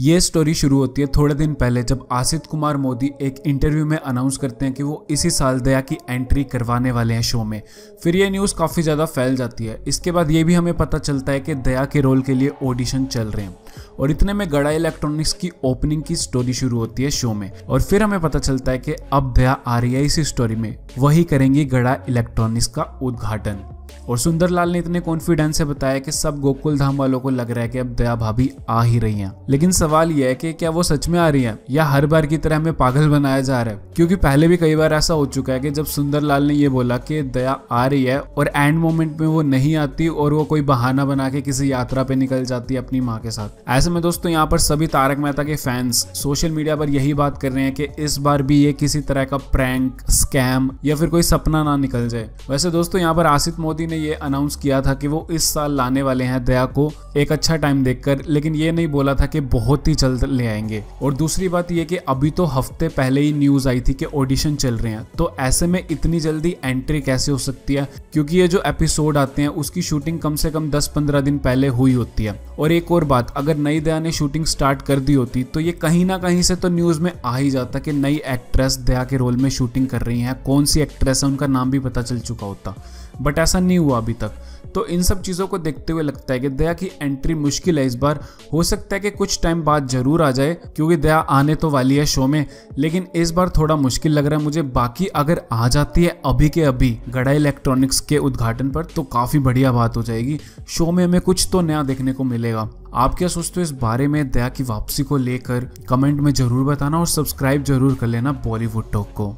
ये स्टोरी शुरू होती है थोड़े दिन पहले जब आसित कुमार मोदी एक इंटरव्यू में अनाउंस करते हैं कि वो इसी साल दया की एंट्री करवाने वाले हैं शो में फिर ये न्यूज़ काफ़ी ज़्यादा फैल जाती है इसके बाद ये भी हमें पता चलता है कि दया के रोल के लिए ऑडिशन चल रहे हैं और इतने में गड़ा इलेक्ट्रॉनिक्स की ओपनिंग की स्टोरी शुरू होती है शो में और फिर हमें पता चलता है कि अब दया आ रही है इसी स्टोरी में वही करेंगी गड़ा इलेक्ट्रॉनिक्स का उद्घाटन और सुंदरलाल ने इतने कॉन्फिडेंस से बताया कि सब गोकुल धाम वालों को लग रहा है कि अब दया भाभी आ ही रही हैं लेकिन सवाल यह है कि क्या वो सच में आ रही हैं या हर बार की तरह हमें पागल बनाया जा रहा है क्योंकि पहले भी कई बार ऐसा हो चुका है कि जब सुंदरलाल ने यह बोला कि दया आ रही है और एंड मोमेंट में वो नहीं आती और वो कोई बहाना बना के किसी यात्रा पे निकल जाती है अपनी माँ के साथ ऐसे में दोस्तों यहाँ पर सभी तारक मेहता के फैंस सोशल मीडिया पर यही बात कर रहे हैं कि इस बार भी ये किसी तरह का प्रैंक स्कैम या फिर कोई सपना ना निकल जाए वैसे दोस्तों यहाँ पर आसित मोदी मोदी ने ये अनाउंस किया था कि वो इस साल लाने वाले हैं दया को एक अच्छा टाइम देखकर लेकिन ये नहीं बोला था कि बहुत ही जल्द ले आएंगे और दूसरी बात ये कि अभी तो हफ्ते पहले ही न्यूज आई थी कि ऑडिशन चल रहे हैं तो ऐसे में इतनी जल्दी एंट्री कैसे हो सकती है क्योंकि ये जो एपिसोड आते हैं उसकी शूटिंग कम से कम दस पंद्रह दिन पहले हुई होती है और एक और बात अगर नई दया ने शूटिंग स्टार्ट कर दी होती तो ये कहीं ना कहीं से तो न्यूज़ में आ ही जाता कि नई एक्ट्रेस दया के रोल में शूटिंग कर रही हैं कौन सी एक्ट्रेस है उनका नाम भी पता चल चुका होता बट ऐसा नहीं हुआ अभी तक तो इन सब चीज़ों को देखते हुए लगता है कि दया की एंट्री मुश्किल है इस बार हो सकता है कि कुछ टाइम बाद जरूर आ जाए क्योंकि दया आने तो वाली है शो में लेकिन इस बार थोड़ा मुश्किल लग रहा है मुझे बाकी अगर आ जाती है अभी के अभी गड़ा इलेक्ट्रॉनिक्स के उद्घाटन पर तो काफ़ी बढ़िया बात हो जाएगी शो में हमें कुछ तो नया देखने को मिले मिलेगा आप क्या सोचते हो इस बारे में दया की वापसी को लेकर कमेंट में जरूर बताना और सब्सक्राइब जरूर कर लेना बॉलीवुड टॉक को